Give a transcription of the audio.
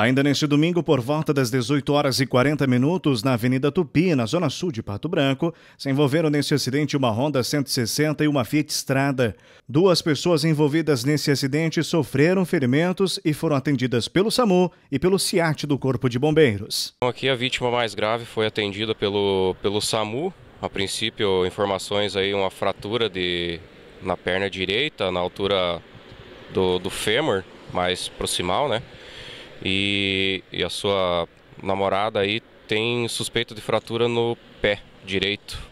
Ainda neste domingo, por volta das 18 horas e 40 minutos, na Avenida Tupi, na zona sul de Pato Branco, se envolveram nesse acidente uma Honda 160 e uma Fiat Strada. Duas pessoas envolvidas nesse acidente sofreram ferimentos e foram atendidas pelo SAMU e pelo CIAT do Corpo de Bombeiros. Aqui a vítima mais grave foi atendida pelo, pelo SAMU. A princípio, informações aí, uma fratura de, na perna direita, na altura do, do fêmur, mais proximal, né? e, e a sua namorada aí tem suspeito de fratura no pé direito.